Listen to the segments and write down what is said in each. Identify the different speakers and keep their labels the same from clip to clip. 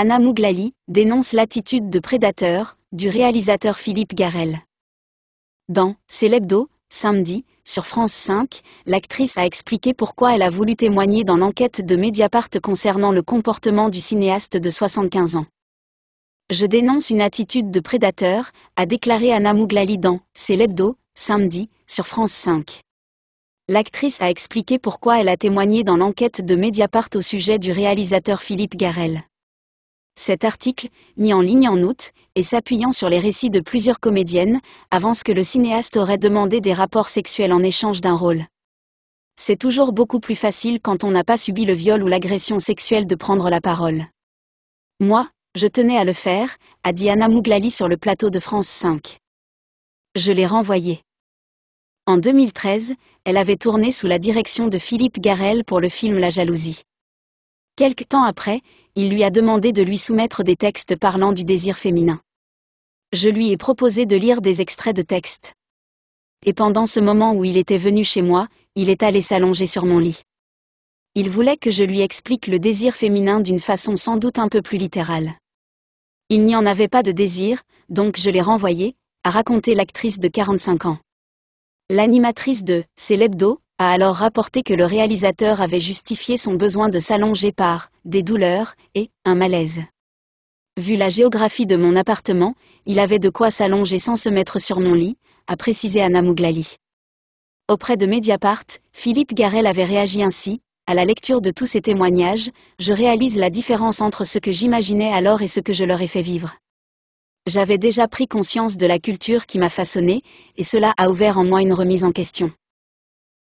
Speaker 1: Anna Mouglali, dénonce l'attitude de prédateur, du réalisateur Philippe Garel. Dans C'est l'hebdo, samedi, sur France 5, l'actrice a expliqué pourquoi elle a voulu témoigner dans l'enquête de Mediapart concernant le comportement du cinéaste de 75 ans. Je dénonce une attitude de prédateur, a déclaré Anna Mouglali dans C'est l'hebdo, samedi, sur France 5. L'actrice a expliqué pourquoi elle a témoigné dans l'enquête de Mediapart au sujet du réalisateur Philippe Garel. Cet article, mis en ligne en août, et s'appuyant sur les récits de plusieurs comédiennes, avance que le cinéaste aurait demandé des rapports sexuels en échange d'un rôle. C'est toujours beaucoup plus facile quand on n'a pas subi le viol ou l'agression sexuelle de prendre la parole. Moi, je tenais à le faire, a dit Anna Mouglali sur le plateau de France 5. Je l'ai renvoyée. En 2013, elle avait tourné sous la direction de Philippe Garel pour le film La jalousie. Quelque temps après, il lui a demandé de lui soumettre des textes parlant du désir féminin. Je lui ai proposé de lire des extraits de textes. Et pendant ce moment où il était venu chez moi, il est allé s'allonger sur mon lit. Il voulait que je lui explique le désir féminin d'une façon sans doute un peu plus littérale. Il n'y en avait pas de désir, donc je l'ai renvoyé, a raconté l'actrice de 45 ans. L'animatrice de C'est l'hebdo a alors rapporté que le réalisateur avait justifié son besoin de s'allonger par des douleurs et un malaise. Vu la géographie de mon appartement, il avait de quoi s'allonger sans se mettre sur mon lit, a précisé Anna Mouglali. Auprès de Mediapart, Philippe Garel avait réagi ainsi, à la lecture de tous ces témoignages, je réalise la différence entre ce que j'imaginais alors et ce que je leur ai fait vivre. J'avais déjà pris conscience de la culture qui m'a façonné, et cela a ouvert en moi une remise en question.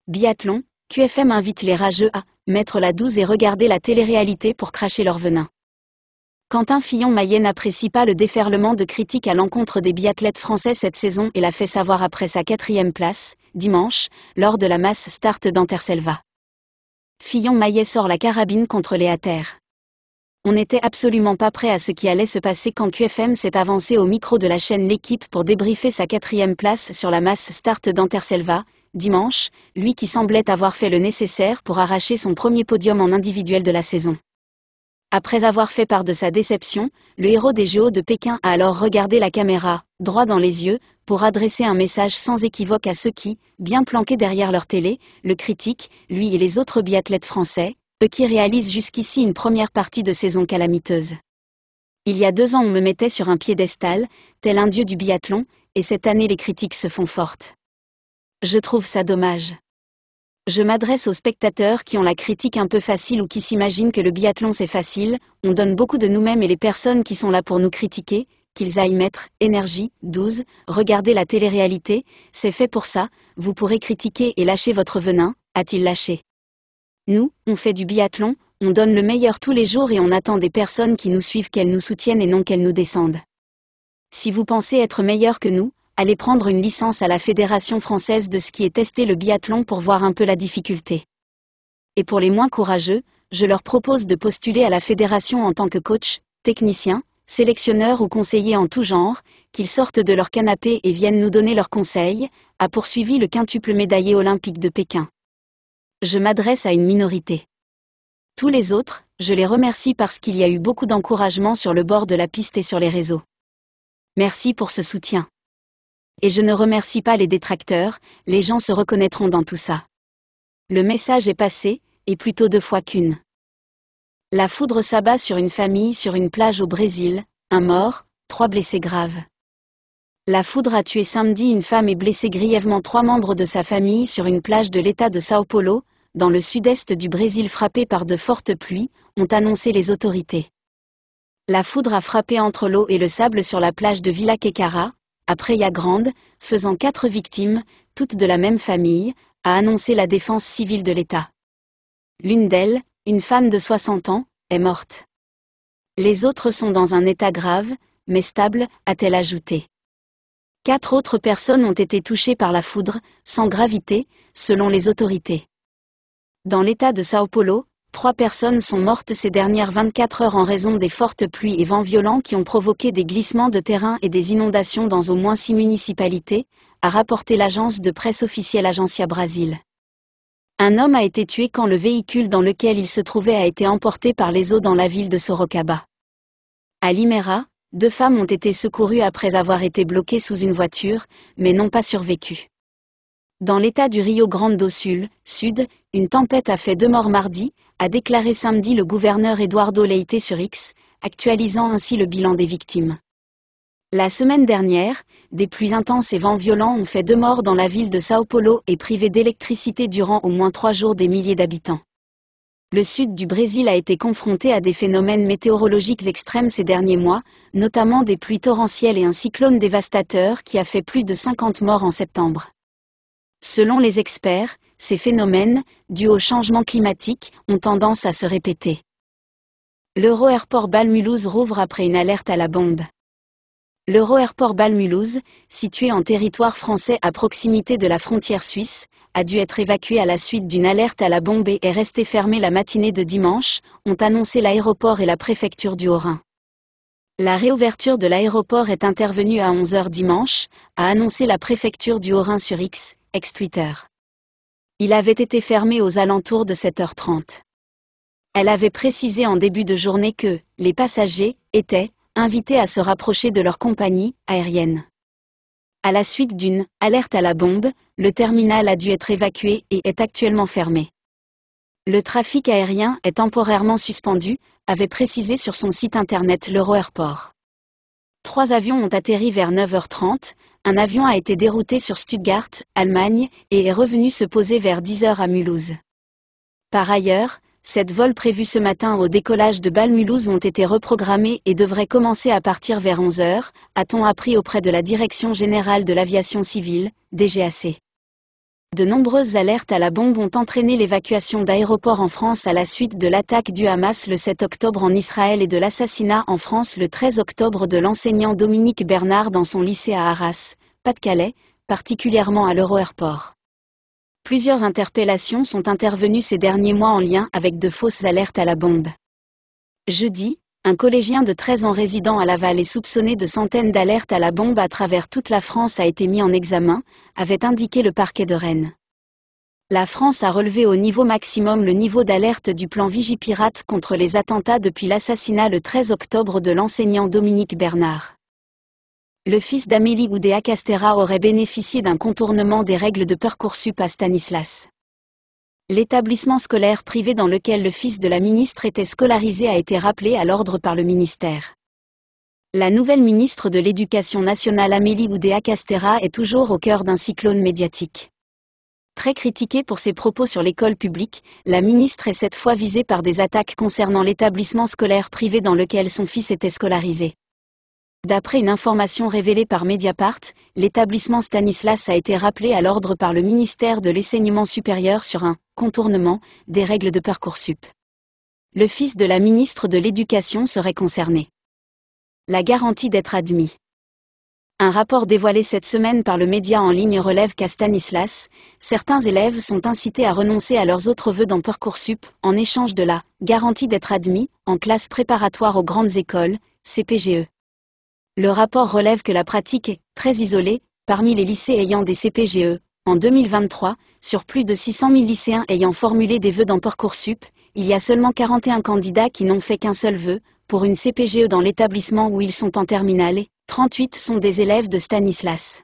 Speaker 1: Biathlon, QFM invite les rageux à mettre la douze et regarder la télé-réalité pour cracher leur venin. Quentin Fillon-Maillet n'apprécie pas le déferlement de critiques à l'encontre des biathlètes français cette saison et l'a fait savoir après sa quatrième place, dimanche, lors de la masse start d'Anterselva. Fillon-Maillet sort la carabine contre les haters. On n'était absolument pas prêt à ce qui allait se passer quand QFM s'est avancé au micro de la chaîne L'équipe pour débriefer sa quatrième place sur la masse start d'Anterselva, dimanche, lui qui semblait avoir fait le nécessaire pour arracher son premier podium en individuel de la saison. Après avoir fait part de sa déception, le héros des JO de Pékin a alors regardé la caméra, droit dans les yeux, pour adresser un message sans équivoque à ceux qui, bien planqués derrière leur télé, le critiquent, lui et les autres biathlètes français, eux qui réalisent jusqu'ici une première partie de saison calamiteuse. Il y a deux ans on me mettait sur un piédestal, tel un dieu du biathlon, et cette année les critiques se font fortes. Je trouve ça dommage. Je m'adresse aux spectateurs qui ont la critique un peu facile ou qui s'imaginent que le biathlon c'est facile, on donne beaucoup de nous-mêmes et les personnes qui sont là pour nous critiquer, qu'ils aillent mettre énergie, 12, regardez la télé-réalité, c'est fait pour ça, vous pourrez critiquer et lâcher votre venin, a-t-il lâché. Nous, on fait du biathlon, on donne le meilleur tous les jours et on attend des personnes qui nous suivent qu'elles nous soutiennent et non qu'elles nous descendent. Si vous pensez être meilleur que nous, aller prendre une licence à la Fédération française de ski et tester le biathlon pour voir un peu la difficulté. Et pour les moins courageux, je leur propose de postuler à la fédération en tant que coach, technicien, sélectionneur ou conseiller en tout genre, qu'ils sortent de leur canapé et viennent nous donner leurs conseils, a poursuivi le quintuple médaillé olympique de Pékin. Je m'adresse à une minorité. Tous les autres, je les remercie parce qu'il y a eu beaucoup d'encouragement sur le bord de la piste et sur les réseaux. Merci pour ce soutien. Et je ne remercie pas les détracteurs, les gens se reconnaîtront dans tout ça. Le message est passé, et plutôt deux fois qu'une. La foudre s'abat sur une famille sur une plage au Brésil, un mort, trois blessés graves. La foudre a tué samedi une femme et blessé grièvement trois membres de sa famille sur une plage de l'État de Sao Paulo, dans le sud-est du Brésil frappé par de fortes pluies, ont annoncé les autorités. La foudre a frappé entre l'eau et le sable sur la plage de Villa Quecara, après Yagrande, faisant quatre victimes, toutes de la même famille, a annoncé la défense civile de l'État. L'une d'elles, une femme de 60 ans, est morte. Les autres sont dans un état grave, mais stable, a-t-elle ajouté. Quatre autres personnes ont été touchées par la foudre, sans gravité, selon les autorités. Dans l'État de Sao Paulo, Trois personnes sont mortes ces dernières 24 heures en raison des fortes pluies et vents violents qui ont provoqué des glissements de terrain et des inondations dans au moins six municipalités, a rapporté l'agence de presse officielle Agencia Brasil. Un homme a été tué quand le véhicule dans lequel il se trouvait a été emporté par les eaux dans la ville de Sorocaba. À Limera, deux femmes ont été secourues après avoir été bloquées sous une voiture, mais n'ont pas survécu. Dans l'état du Rio Grande do Sul, sud, une tempête a fait deux morts mardi, a déclaré samedi le gouverneur Eduardo Leite sur X, actualisant ainsi le bilan des victimes. La semaine dernière, des pluies intenses et vents violents ont fait deux morts dans la ville de Sao Paulo et privé d'électricité durant au moins trois jours des milliers d'habitants. Le sud du Brésil a été confronté à des phénomènes météorologiques extrêmes ces derniers mois, notamment des pluies torrentielles et un cyclone dévastateur qui a fait plus de 50 morts en septembre. Selon les experts, ces phénomènes, dus au changement climatique, ont tendance à se répéter. L'Euro-Airport rouvre après une alerte à la bombe. L'EuroAirport airport situé en territoire français à proximité de la frontière suisse, a dû être évacué à la suite d'une alerte à la bombe et est resté fermé la matinée de dimanche, ont annoncé l'aéroport et la préfecture du Haut-Rhin. La réouverture de l'aéroport est intervenue à 11h dimanche, a annoncé la préfecture du Haut-Rhin sur X, ex-Twitter. Il avait été fermé aux alentours de 7h30. Elle avait précisé en début de journée que les passagers étaient invités à se rapprocher de leur compagnie aérienne. À la suite d'une alerte à la bombe, le terminal a dû être évacué et est actuellement fermé. Le trafic aérien est temporairement suspendu, avait précisé sur son site internet l'Euroairport. Trois avions ont atterri vers 9h30, un avion a été dérouté sur Stuttgart, Allemagne, et est revenu se poser vers 10 heures à Mulhouse. Par ailleurs, sept vols prévus ce matin au décollage de Balmulhouse mulhouse ont été reprogrammés et devraient commencer à partir vers 11 heures, a-t-on appris auprès de la Direction générale de l'aviation civile, DGAC. De nombreuses alertes à la bombe ont entraîné l'évacuation d'aéroports en France à la suite de l'attaque du Hamas le 7 octobre en Israël et de l'assassinat en France le 13 octobre de l'enseignant Dominique Bernard dans son lycée à Arras, Pas-de-Calais, particulièrement à l'Euroairport. Plusieurs interpellations sont intervenues ces derniers mois en lien avec de fausses alertes à la bombe. Jeudi, un collégien de 13 ans résident à Laval et soupçonné de centaines d'alertes à la bombe à travers toute la France a été mis en examen, avait indiqué le parquet de Rennes. La France a relevé au niveau maximum le niveau d'alerte du plan Vigipirate contre les attentats depuis l'assassinat le 13 octobre de l'enseignant Dominique Bernard. Le fils d'Amélie Oudéa Castera aurait bénéficié d'un contournement des règles de Percoursup à Stanislas. L'établissement scolaire privé dans lequel le fils de la ministre était scolarisé a été rappelé à l'ordre par le ministère. La nouvelle ministre de l'Éducation nationale Amélie Oudéa-Castera est toujours au cœur d'un cyclone médiatique. Très critiquée pour ses propos sur l'école publique, la ministre est cette fois visée par des attaques concernant l'établissement scolaire privé dans lequel son fils était scolarisé. D'après une information révélée par Mediapart, l'établissement Stanislas a été rappelé à l'ordre par le ministère de l'Enseignement supérieur sur un contournement des règles de Parcoursup. Le fils de la ministre de l'Éducation serait concerné. La garantie d'être admis. Un rapport dévoilé cette semaine par le média en ligne relève qu'à Stanislas, certains élèves sont incités à renoncer à leurs autres vœux dans Parcoursup en échange de la garantie d'être admis en classe préparatoire aux grandes écoles, CPGE. Le rapport relève que la pratique est très isolée, parmi les lycées ayant des CPGE. En 2023, sur plus de 600 000 lycéens ayant formulé des vœux dans Parcoursup, il y a seulement 41 candidats qui n'ont fait qu'un seul vœu, pour une CPGE dans l'établissement où ils sont en terminale, et 38 sont des élèves de Stanislas.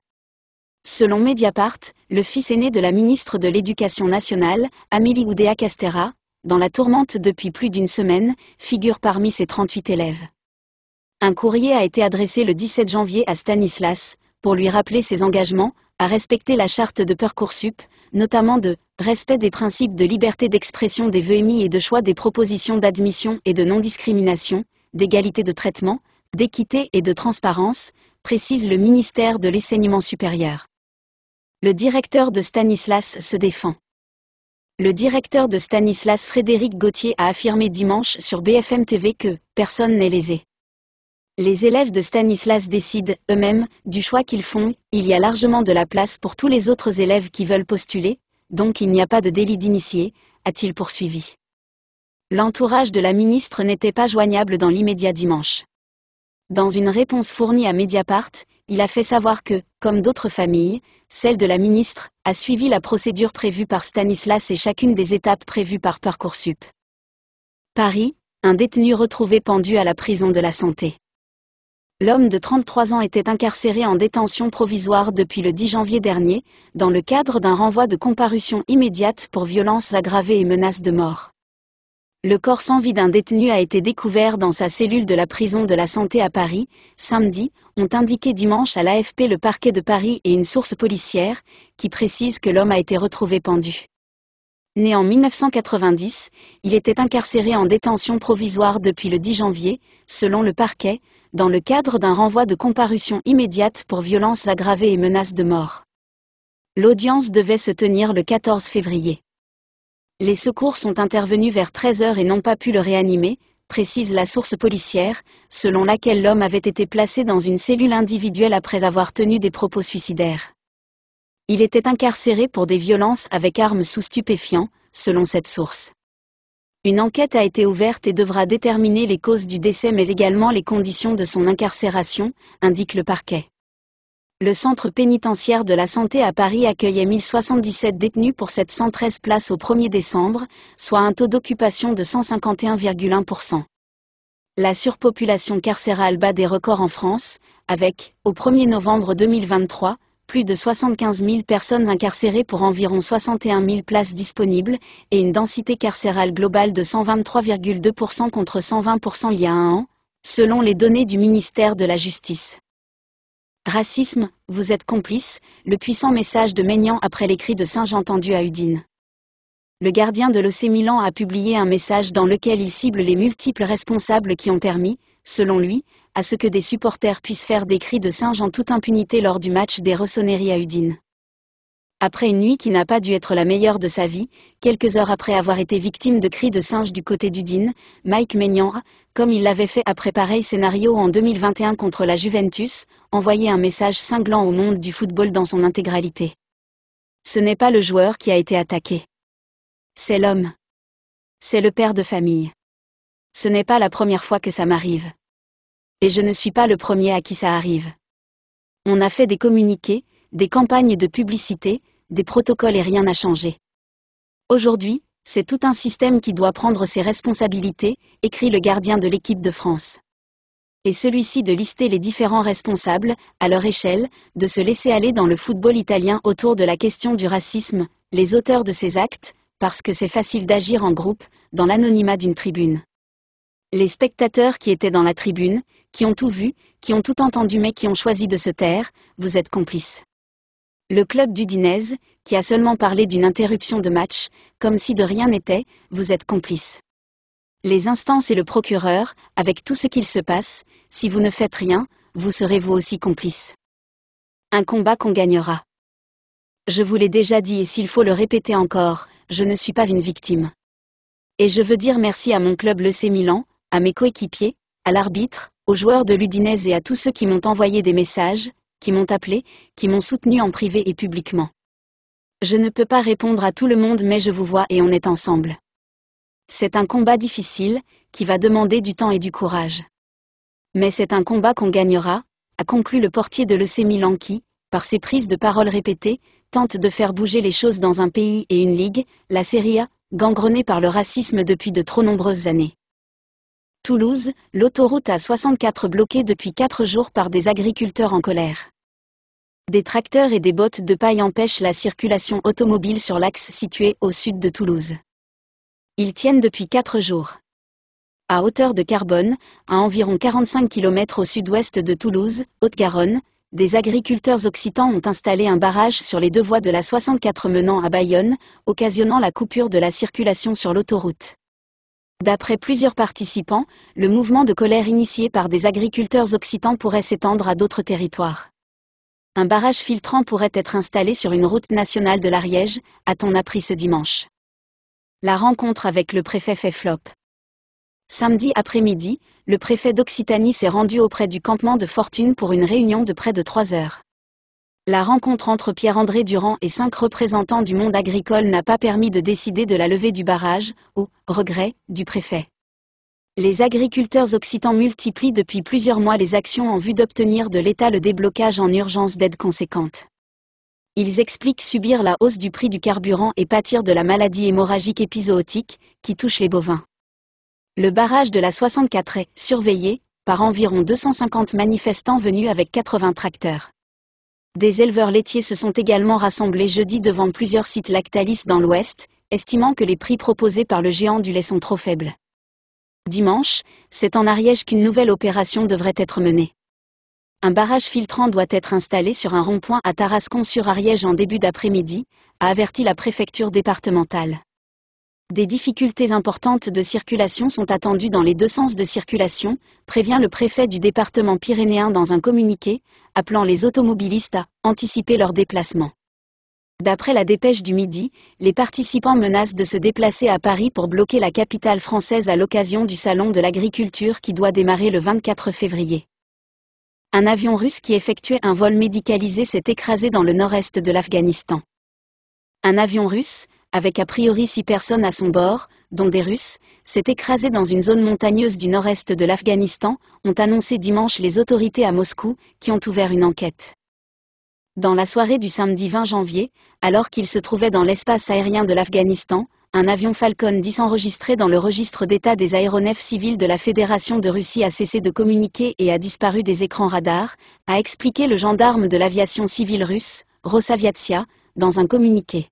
Speaker 1: Selon Mediapart, le fils aîné de la ministre de l'Éducation nationale, Amélie Oudéa-Castera, dans la tourmente depuis plus d'une semaine, figure parmi ses 38 élèves. Un courrier a été adressé le 17 janvier à Stanislas, pour lui rappeler ses engagements, à respecter la charte de Percoursup, notamment de respect des principes de liberté d'expression des vœux émis et de choix des propositions d'admission et de non-discrimination, d'égalité de traitement, d'équité et de transparence, précise le ministère de l'Enseignement supérieur. Le directeur de Stanislas se défend. Le directeur de Stanislas Frédéric Gauthier a affirmé dimanche sur BFM TV que personne n'est lésé les élèves de Stanislas décident, eux-mêmes, du choix qu'ils font, il y a largement de la place pour tous les autres élèves qui veulent postuler, donc il n'y a pas de délit d'initié, a-t-il poursuivi. L'entourage de la ministre n'était pas joignable dans l'immédiat dimanche. Dans une réponse fournie à Mediapart, il a fait savoir que, comme d'autres familles, celle de la ministre a suivi la procédure prévue par Stanislas et chacune des étapes prévues par Parcoursup. Paris, un détenu retrouvé pendu à la prison de la santé. L'homme de 33 ans était incarcéré en détention provisoire depuis le 10 janvier dernier, dans le cadre d'un renvoi de comparution immédiate pour violences aggravées et menaces de mort. Le corps sans vie d'un détenu a été découvert dans sa cellule de la prison de la Santé à Paris, samedi, ont indiqué dimanche à l'AFP le parquet de Paris et une source policière, qui précise que l'homme a été retrouvé pendu. Né en 1990, il était incarcéré en détention provisoire depuis le 10 janvier, selon le parquet, dans le cadre d'un renvoi de comparution immédiate pour violences aggravées et menaces de mort. L'audience devait se tenir le 14 février. Les secours sont intervenus vers 13h et n'ont pas pu le réanimer, précise la source policière, selon laquelle l'homme avait été placé dans une cellule individuelle après avoir tenu des propos suicidaires. Il était incarcéré pour des violences avec armes sous stupéfiants, selon cette source. Une enquête a été ouverte et devra déterminer les causes du décès mais également les conditions de son incarcération, indique le parquet. Le centre pénitentiaire de la santé à Paris accueillait 1077 détenus pour 713 places au 1er décembre, soit un taux d'occupation de 151,1%. La surpopulation carcérale bat des records en France, avec, au 1er novembre 2023, plus de 75 000 personnes incarcérées pour environ 61 000 places disponibles, et une densité carcérale globale de 123,2% contre 120% il y a un an, selon les données du ministère de la Justice. Racisme, vous êtes complice, le puissant message de Maignan après les cris de jean entendu à Udine. Le gardien de l'OC Milan a publié un message dans lequel il cible les multiples responsables qui ont permis, selon lui, à ce que des supporters puissent faire des cris de singe en toute impunité lors du match des ressonneries à Udine. Après une nuit qui n'a pas dû être la meilleure de sa vie, quelques heures après avoir été victime de cris de singe du côté d'Udine, Mike Maignan, comme il l'avait fait après pareil scénario en 2021 contre la Juventus, envoyait un message cinglant au monde du football dans son intégralité. Ce n'est pas le joueur qui a été attaqué. C'est l'homme. C'est le père de famille. Ce n'est pas la première fois que ça m'arrive et je ne suis pas le premier à qui ça arrive. On a fait des communiqués, des campagnes de publicité, des protocoles et rien n'a changé. Aujourd'hui, c'est tout un système qui doit prendre ses responsabilités, écrit le gardien de l'équipe de France. Et celui-ci de lister les différents responsables, à leur échelle, de se laisser aller dans le football italien autour de la question du racisme, les auteurs de ces actes, parce que c'est facile d'agir en groupe, dans l'anonymat d'une tribune. Les spectateurs qui étaient dans la tribune, qui ont tout vu, qui ont tout entendu mais qui ont choisi de se taire, vous êtes complices. Le club d'Udinese, qui a seulement parlé d'une interruption de match, comme si de rien n'était, vous êtes complices. Les instances et le procureur, avec tout ce qu'il se passe, si vous ne faites rien, vous serez vous aussi complices. Un combat qu'on gagnera. Je vous l'ai déjà dit et s'il faut le répéter encore, je ne suis pas une victime. Et je veux dire merci à mon club le C. Milan, à mes coéquipiers, à l'arbitre, aux joueurs de l'Udinese et à tous ceux qui m'ont envoyé des messages, qui m'ont appelé, qui m'ont soutenu en privé et publiquement. Je ne peux pas répondre à tout le monde mais je vous vois et on est ensemble. C'est un combat difficile, qui va demander du temps et du courage. Mais c'est un combat qu'on gagnera, a conclu le portier de l'EC Milan qui, par ses prises de parole répétées, tente de faire bouger les choses dans un pays et une ligue, la Serie A, gangrenée par le racisme depuis de trop nombreuses années. Toulouse, l'autoroute A64 bloquée depuis 4 jours par des agriculteurs en colère. Des tracteurs et des bottes de paille empêchent la circulation automobile sur l'axe situé au sud de Toulouse. Ils tiennent depuis 4 jours. À hauteur de Carbone, à environ 45 km au sud-ouest de Toulouse, Haute-Garonne, des agriculteurs occitans ont installé un barrage sur les deux voies de la 64 menant à Bayonne, occasionnant la coupure de la circulation sur l'autoroute. D'après plusieurs participants, le mouvement de colère initié par des agriculteurs occitans pourrait s'étendre à d'autres territoires. Un barrage filtrant pourrait être installé sur une route nationale de l'Ariège, a-t-on appris ce dimanche. La rencontre avec le préfet fait flop. Samedi après-midi, le préfet d'Occitanie s'est rendu auprès du campement de Fortune pour une réunion de près de 3 heures. La rencontre entre Pierre-André Durand et cinq représentants du monde agricole n'a pas permis de décider de la levée du barrage, au regret du préfet. Les agriculteurs occitans multiplient depuis plusieurs mois les actions en vue d'obtenir de l'État le déblocage en urgence d'aides conséquentes. Ils expliquent subir la hausse du prix du carburant et pâtir de la maladie hémorragique épizootique qui touche les bovins. Le barrage de la 64 est surveillé par environ 250 manifestants venus avec 80 tracteurs. Des éleveurs laitiers se sont également rassemblés jeudi devant plusieurs sites Lactalis dans l'Ouest, estimant que les prix proposés par le géant du lait sont trop faibles. Dimanche, c'est en Ariège qu'une nouvelle opération devrait être menée. Un barrage filtrant doit être installé sur un rond-point à Tarascon sur Ariège en début d'après-midi, a averti la préfecture départementale. Des difficultés importantes de circulation sont attendues dans les deux sens de circulation, prévient le préfet du département pyrénéen dans un communiqué, appelant les automobilistes à anticiper leur déplacement. D'après la dépêche du midi, les participants menacent de se déplacer à Paris pour bloquer la capitale française à l'occasion du Salon de l'agriculture qui doit démarrer le 24 février. Un avion russe qui effectuait un vol médicalisé s'est écrasé dans le nord-est de l'Afghanistan. Un avion russe, avec a priori six personnes à son bord, dont des Russes, s'est écrasé dans une zone montagneuse du nord-est de l'Afghanistan, ont annoncé dimanche les autorités à Moscou, qui ont ouvert une enquête. Dans la soirée du samedi 20 janvier, alors qu'il se trouvait dans l'espace aérien de l'Afghanistan, un avion Falcon 10 enregistré dans le registre d'état des aéronefs civils de la Fédération de Russie a cessé de communiquer et a disparu des écrans radars, a expliqué le gendarme de l'aviation civile russe, Rosaviatsia, dans un communiqué.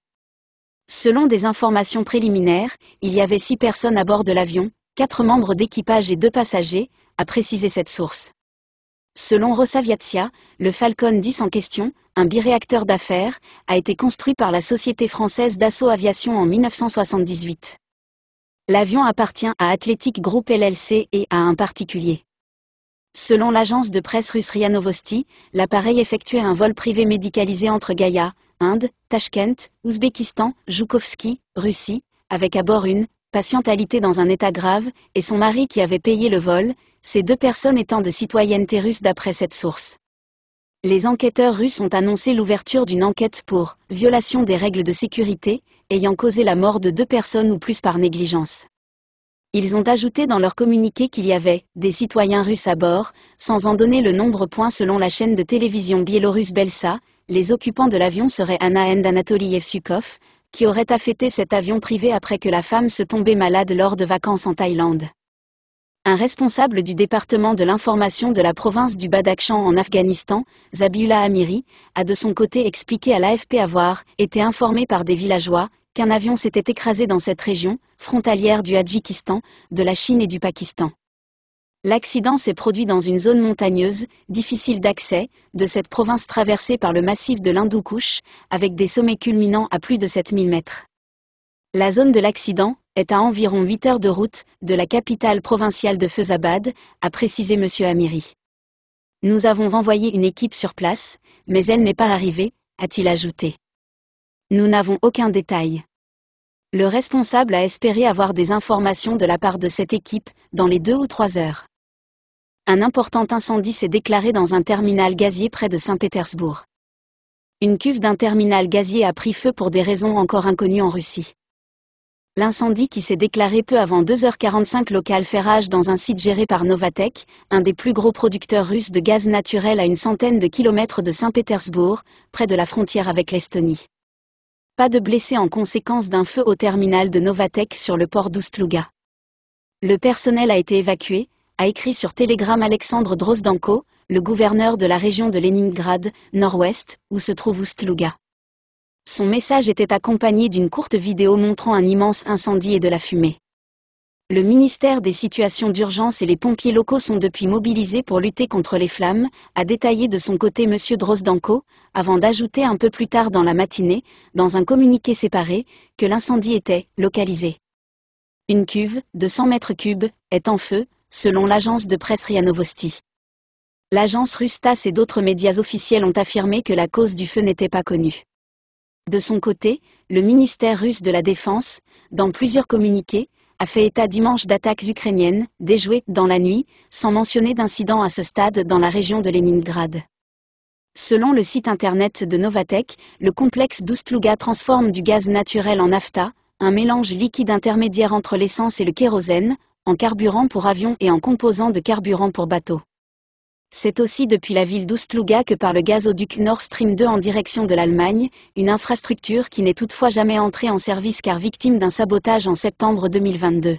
Speaker 1: Selon des informations préliminaires, il y avait six personnes à bord de l'avion, quatre membres d'équipage et deux passagers, a précisé cette source. Selon Rosaviatia, le Falcon 10 en question, un biréacteur d'affaires, a été construit par la société française d'Assaut Aviation en 1978. L'avion appartient à Athletic Group LLC et à un particulier. Selon l'agence de presse russe RIA Novosti, l'appareil effectuait un vol privé médicalisé entre Gaïa, Inde, Tachkent, Ouzbékistan, Joukovski, Russie, avec à bord une patientalité dans un état grave, et son mari qui avait payé le vol, ces deux personnes étant de citoyenneté russe d'après cette source. Les enquêteurs russes ont annoncé l'ouverture d'une enquête pour violation des règles de sécurité, ayant causé la mort de deux personnes ou plus par négligence. Ils ont ajouté dans leur communiqué qu'il y avait des citoyens russes à bord, sans en donner le nombre point selon la chaîne de télévision biélorusse Belsa, les occupants de l'avion seraient Anna and Anatoly qui aurait affêté cet avion privé après que la femme se tombait malade lors de vacances en Thaïlande. Un responsable du département de l'information de la province du Badakhshan en Afghanistan, Zabiullah Amiri, a de son côté expliqué à l'AFP avoir été informé par des villageois qu'un avion s'était écrasé dans cette région, frontalière du Hadjikistan, de la Chine et du Pakistan. L'accident s'est produit dans une zone montagneuse, difficile d'accès, de cette province traversée par le massif de l'Hindoukouche, avec des sommets culminant à plus de 7000 mètres. La zone de l'accident est à environ 8 heures de route de la capitale provinciale de Feuzabad, a précisé M. Amiri. Nous avons renvoyé une équipe sur place, mais elle n'est pas arrivée, a-t-il ajouté. Nous n'avons aucun détail. Le responsable a espéré avoir des informations de la part de cette équipe dans les deux ou trois heures un important incendie s'est déclaré dans un terminal gazier près de Saint-Pétersbourg. Une cuve d'un terminal gazier a pris feu pour des raisons encore inconnues en Russie. L'incendie qui s'est déclaré peu avant 2h45 local fait rage dans un site géré par Novatek, un des plus gros producteurs russes de gaz naturel à une centaine de kilomètres de Saint-Pétersbourg, près de la frontière avec l'Estonie. Pas de blessés en conséquence d'un feu au terminal de Novatek sur le port d'Oustluga. Le personnel a été évacué, a écrit sur Telegram Alexandre Drozdanko, le gouverneur de la région de Leningrad, nord-ouest, où se trouve Oustluga. Son message était accompagné d'une courte vidéo montrant un immense incendie et de la fumée. Le ministère des Situations d'urgence et les pompiers locaux sont depuis mobilisés pour lutter contre les flammes, a détaillé de son côté M. Drosdanko, avant d'ajouter un peu plus tard dans la matinée, dans un communiqué séparé, que l'incendie était localisé. Une cuve, de 100 mètres cubes, est en feu, selon l'agence de presse RIA Novosti. L'agence Rustas et d'autres médias officiels ont affirmé que la cause du feu n'était pas connue. De son côté, le ministère russe de la Défense, dans plusieurs communiqués, a fait état dimanche d'attaques ukrainiennes, déjouées dans la nuit, sans mentionner d'incident à ce stade dans la région de Leningrad. Selon le site internet de Novatek, le complexe d'Oustluga transforme du gaz naturel en nafta, un mélange liquide intermédiaire entre l'essence et le kérosène, en carburant pour avions et en composant de carburant pour bateaux. C'est aussi depuis la ville d'Oustluga que par le gazoduc Nord Stream 2 en direction de l'Allemagne, une infrastructure qui n'est toutefois jamais entrée en service car victime d'un sabotage en septembre 2022.